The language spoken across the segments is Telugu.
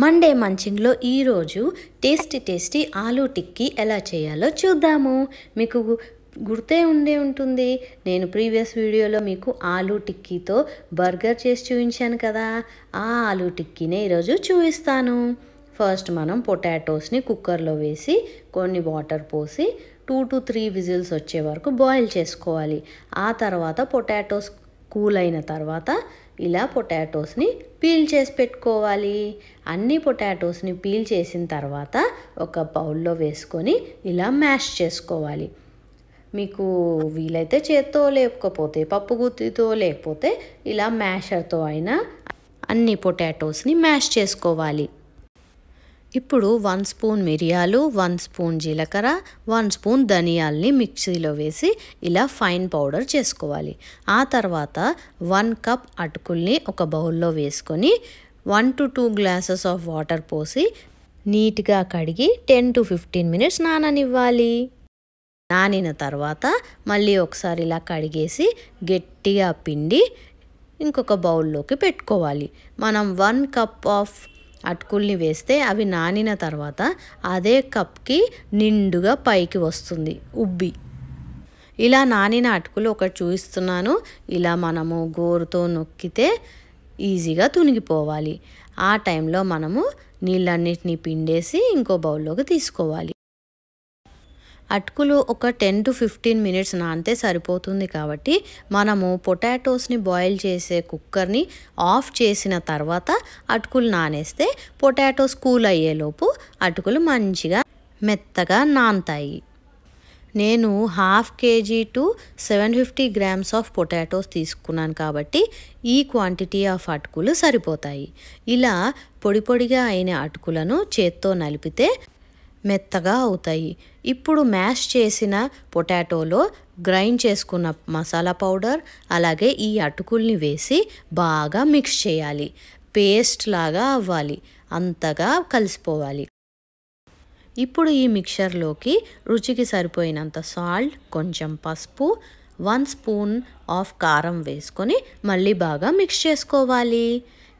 మండే మంచింగ్లో ఈరోజు టేస్టీ టేస్టీ ఆలూ టిక్కీ ఎలా చేయాలో చూద్దాము మీకు గుర్తే ఉండే ఉంటుంది నేను ప్రీవియస్ వీడియోలో మీకు ఆలూ టిక్కీతో బర్గర్ చేసి చూపించాను కదా ఆ ఆలూ టిక్కీనే ఈరోజు చూపిస్తాను ఫస్ట్ మనం పొటాటోస్ని కుక్కర్లో వేసి కొన్ని వాటర్ పోసి టూ టు త్రీ విజిల్స్ వచ్చే వరకు బాయిల్ చేసుకోవాలి ఆ తర్వాత పొటాటోస్ కూల్ అయిన తర్వాత ఇలా పొటాటోస్ని పీల్ చేసి పెట్టుకోవాలి అన్ని పొటాటోస్ని పీల్ చేసిన తర్వాత ఒక బౌల్లో వేసుకొని ఇలా మ్యాష్ చేసుకోవాలి మీకు వీలైతే చేత్తో లేకపోతే పప్పు గుత్తితో లేకపోతే ఇలా మ్యాషర్తో అయినా అన్ని పొటాటోస్ని మ్యాష్ చేసుకోవాలి ఇప్పుడు వన్ స్పూన్ మిరియాలు వన్ స్పూన్ జీలకర్ర వన్ స్పూన్ ధనియాల్ని మిక్సీలో వేసి ఇలా ఫైన్ పౌడర్ చేసుకోవాలి ఆ తర్వాత వన్ కప్ అటుకుల్ని ఒక బౌల్లో వేసుకొని one to two glasses of water పోసి నీట్గా కడిగి టెన్ టు ఫిఫ్టీన్ మినిట్స్ నాననివ్వాలి నానిన తర్వాత మళ్ళీ ఒకసారి ఇలా కడిగేసి గట్టిగా పిండి ఇంకొక బౌల్లోకి పెట్టుకోవాలి మనం వన్ కప్ ఆఫ్ అటుకుల్ని వేస్తే అవి నానిన తర్వాత అదే కప్కి నిండుగా పైకి వస్తుంది ఉబ్బి ఇలా నానిన అటుకులు ఒకటి చూపిస్తున్నాను ఇలా మనము గోరుతో నొక్కితే ఈజీగా తునిగిపోవాలి ఆ టైంలో మనము నీళ్ళన్నిటినీ పిండేసి ఇంకో బౌల్లోకి తీసుకోవాలి అటుకులు ఒక టెన్ టు ఫిఫ్టీన్ మినిట్స్ నానితే సరిపోతుంది కాబట్టి మనము పొటాటోస్ని బాయిల్ చేసే కుక్కర్ని ఆఫ్ చేసిన తర్వాత అటుకులు నానేస్తే పొటాటోస్ కూల్ అయ్యేలోపు అటుకులు మంచిగా మెత్తగా నానుతాయి నేను half KG to seven fifty grams of potatoes తీసుకున్నాను కాబట్టి ఈ క్వాంటిటీ ఆఫ్ అటుకులు సరిపోతాయి ఇలా పొడి పొడిగా అయిన అటుకులను చేత్తో నలిపితే మెత్తగా అవుతాయి ఇప్పుడు మ్యాష్ చేసిన పొటాటోలో గ్రైండ్ చేసుకున్న మసాలా పౌడర్ అలాగే ఈ అటుకుల్ని వేసి బాగా మిక్స్ చేయాలి పేస్ట్ లాగా అవ్వాలి అంతగా కలిసిపోవాలి ఇప్పుడు ఈ మిక్చర్లోకి రుచికి సరిపోయినంత సాల్ట్ కొంచెం పసుపు వన్ స్పూన్ ఆఫ్ కారం వేసుకొని మళ్ళీ బాగా మిక్స్ చేసుకోవాలి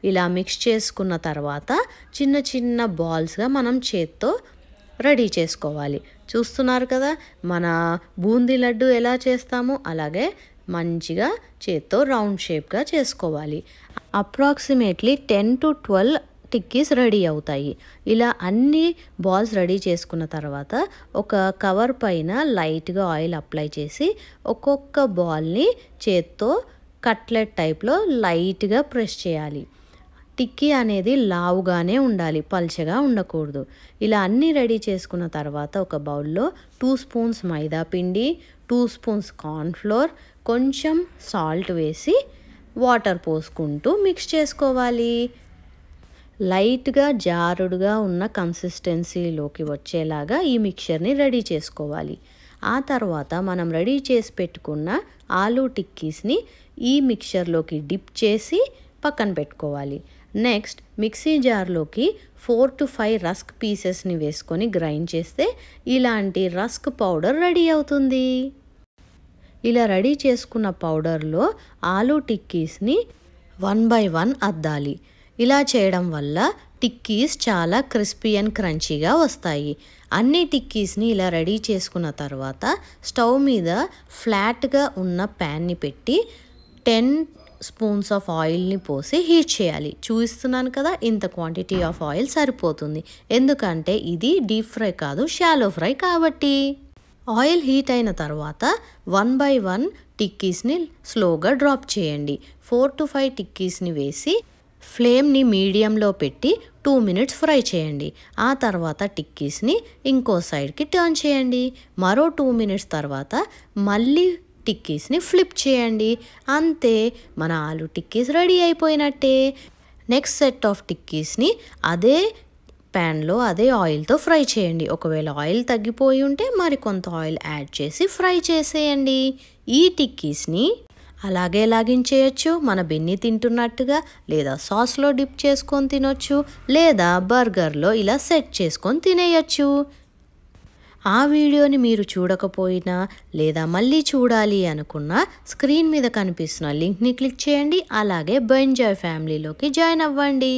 ఇలా మిక్స్ చేసుకున్న తర్వాత చిన్న చిన్న బాల్స్గా మనం చేత్తో రెడీ చేసుకోవాలి చూస్తున్నారు కదా మన బూందీ లడ్డు ఎలా చేస్తామో అలాగే మంచిగా చేత్తో రౌండ్ షేప్గా చేసుకోవాలి approximately ten to twelve tikkis ready అవుతాయి ఇలా అన్ని బాల్స్ రెడీ చేసుకున్న తర్వాత ఒక కవర్ పైన లైట్గా ఆయిల్ అప్లై చేసి ఒక్కొక్క బాల్ని చేత్తో కట్లెట్ టైప్లో లైట్గా ప్రెస్ చేయాలి టిక్కీ అనేది లావుగానే ఉండాలి పల్చగా ఉండకూడదు ఇలా అన్నీ రెడీ చేసుకున్న తర్వాత ఒక బౌల్లో టూ స్పూన్స్ మైదా పిండి టూ స్పూన్స్ కార్న్ఫ్లోర్ కొంచెం సాల్ట్ వేసి వాటర్ పోసుకుంటూ మిక్స్ చేసుకోవాలి లైట్గా జారుడుగా ఉన్న కన్సిస్టెన్సీలోకి వచ్చేలాగా ఈ మిక్చర్ని రెడీ చేసుకోవాలి ఆ తర్వాత మనం రెడీ చేసి పెట్టుకున్న ఆలూ టిక్కీస్ని ఈ మిక్చర్లోకి డిప్ చేసి పక్కన పెట్టుకోవాలి నెక్స్ట్ మిక్సీ జార్లోకి ఫోర్ టు ఫైవ్ రస్క్ పీసెస్ని వేసుకొని గ్రైండ్ చేస్తే ఇలాంటి రస్క్ పౌడర్ రెడీ అవుతుంది ఇలా రెడీ చేసుకున్న పౌడర్లో ఆలు టిక్కీస్ని వన్ బై వన్ అద్దాలి ఇలా చేయడం వల్ల టిక్కీస్ చాలా క్రిస్పీ అండ్ క్రంచీగా వస్తాయి అన్ని టిక్కీస్ని ఇలా రెడీ చేసుకున్న తర్వాత స్టవ్ మీద ఫ్లాట్గా ఉన్న ప్యాన్ని పెట్టి టెన్ స్పూన్స్ ఆఫ్ ఆయిల్ని పోసి హీట్ చేయాలి చూస్తున్నాను కదా ఇంత క్వాంటిటీ ఆఫ్ ఆయిల్ సరిపోతుంది ఎందుకంటే ఇది డీప్ ఫ్రై కాదు షాలో ఫ్రై కాబట్టి ఆయిల్ హీట్ అయిన తర్వాత వన్ బై వన్ టిక్కీస్ని స్లోగా డ్రాప్ చేయండి ఫోర్ టు ఫైవ్ టిక్కీస్ని వేసి ఫ్లేమ్ని మీడియంలో పెట్టి టూ మినిట్స్ ఫ్రై చేయండి ఆ తర్వాత టిక్కీస్ని ఇంకో సైడ్కి టర్న్ చేయండి మరో టూ మినిట్స్ తర్వాత మళ్ళీ టిక్కీస్ని ఫ్లిప్ చేయండి అంతే మన ఆలు టిక్కీస్ రెడీ అయిపోయినట్టే నెక్స్ట్ సెట్ ఆఫ్ టిక్కీస్ని అదే ప్యాన్లో అదే ఆయిల్తో ఫ్రై చేయండి ఒకవేళ ఆయిల్ తగ్గిపోయి ఉంటే మరి కొంత ఆయిల్ యాడ్ చేసి ఫ్రై చేసేయండి ఈ టిక్కీస్ని అలాగే లాగించేయచ్చు మన బెన్ని తింటున్నట్టుగా లేదా సాస్లో డిప్ చేసుకొని తినొచ్చు లేదా బర్గర్లో ఇలా సెట్ చేసుకొని తినేయచ్చు ఆ వీడియోని మీరు చూడకపోయినా లేదా మళ్ళీ చూడాలి అనుకున్నా స్క్రీన్ మీద కనిపిస్తున్న లింక్ని క్లిక్ చేయండి అలాగే బెంజాయ్ ఫ్యామిలీలోకి జాయిన్ అవ్వండి